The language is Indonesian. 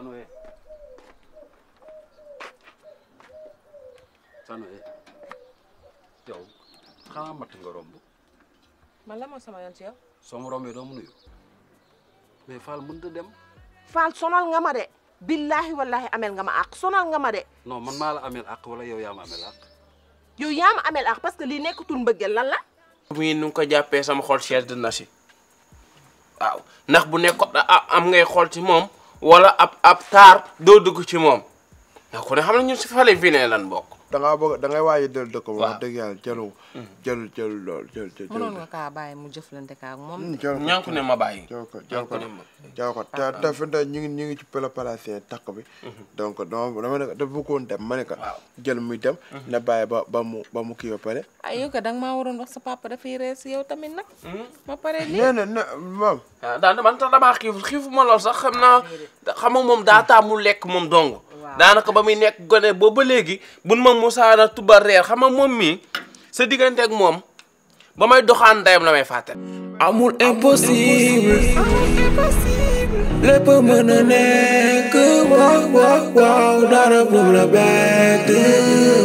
Tano eh, Tano eh, Yow, kama matt nga romb. man sama yoon ci yow. soo ma rombee doo mu nuyu. mais dem. sonal nga billahi wallahi amel nga ma àq sonal nga ma de. man amel àq wala yow yam amel àq. yow yaa ma amel àq parce que lii nekkatul mbëggeel lan la. bu sama xol sedd na si waaw ndax bu nekkoon ah, am ngay wala ab ab taar doo dugg ci moom ndax ku ne xam ne ñu si fale fii ne lan bokk. da ngaa bëgg da ngay waaye del dëkk ba wax dëgg yàlla jëlu jëlu jëlu lool jël jël mënoon nga kaa bàyyi mu jëf jëflante kaa ak moom ñànku ne ma bàyyi jël ko jël jaako te te fi ñu ngi ñu ci pela palacien takk bi donc dama dama ne da bëggoon dem ma jël muy dem na ba ba mu ba mu pare ay yow ko danga maa wax sa papa dafay rees yow tamit nag ma pare lii nee na ne moom daa man tax ma sax xam dong daanaka ba muy nekk gone booba bun ma musaana tuba reer xam nga moom sa diggante ak moom ba may amul impossible lépp mën a nekk waaw waaw waaw